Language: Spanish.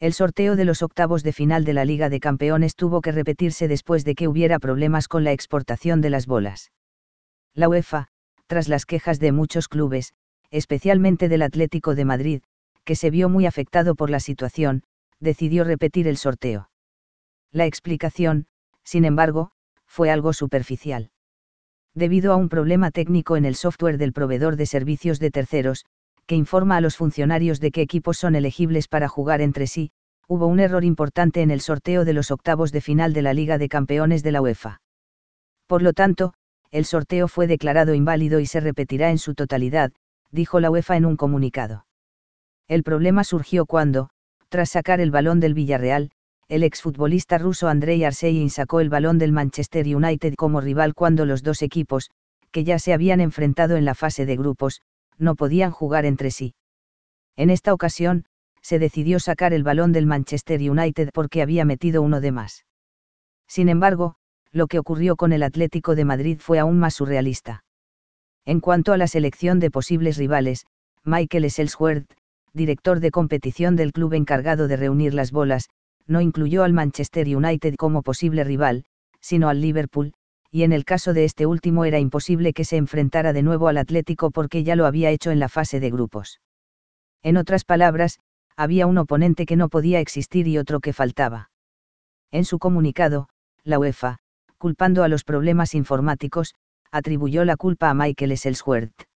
el sorteo de los octavos de final de la Liga de Campeones tuvo que repetirse después de que hubiera problemas con la exportación de las bolas. La UEFA, tras las quejas de muchos clubes, especialmente del Atlético de Madrid, que se vio muy afectado por la situación, decidió repetir el sorteo. La explicación, sin embargo, fue algo superficial. Debido a un problema técnico en el software del proveedor de servicios de terceros, que informa a los funcionarios de qué equipos son elegibles para jugar entre sí, hubo un error importante en el sorteo de los octavos de final de la Liga de Campeones de la UEFA. Por lo tanto, el sorteo fue declarado inválido y se repetirá en su totalidad, dijo la UEFA en un comunicado. El problema surgió cuando, tras sacar el balón del Villarreal, el exfutbolista ruso Andrei Arseyin sacó el balón del Manchester United como rival cuando los dos equipos, que ya se habían enfrentado en la fase de grupos, no podían jugar entre sí. En esta ocasión, se decidió sacar el balón del Manchester United porque había metido uno de más. Sin embargo, lo que ocurrió con el Atlético de Madrid fue aún más surrealista. En cuanto a la selección de posibles rivales, Michael Selsworth, director de competición del club encargado de reunir las bolas, no incluyó al Manchester United como posible rival, sino al Liverpool, y en el caso de este último era imposible que se enfrentara de nuevo al Atlético porque ya lo había hecho en la fase de grupos. En otras palabras, había un oponente que no podía existir y otro que faltaba. En su comunicado, la UEFA, culpando a los problemas informáticos, atribuyó la culpa a Michael Ellsworth.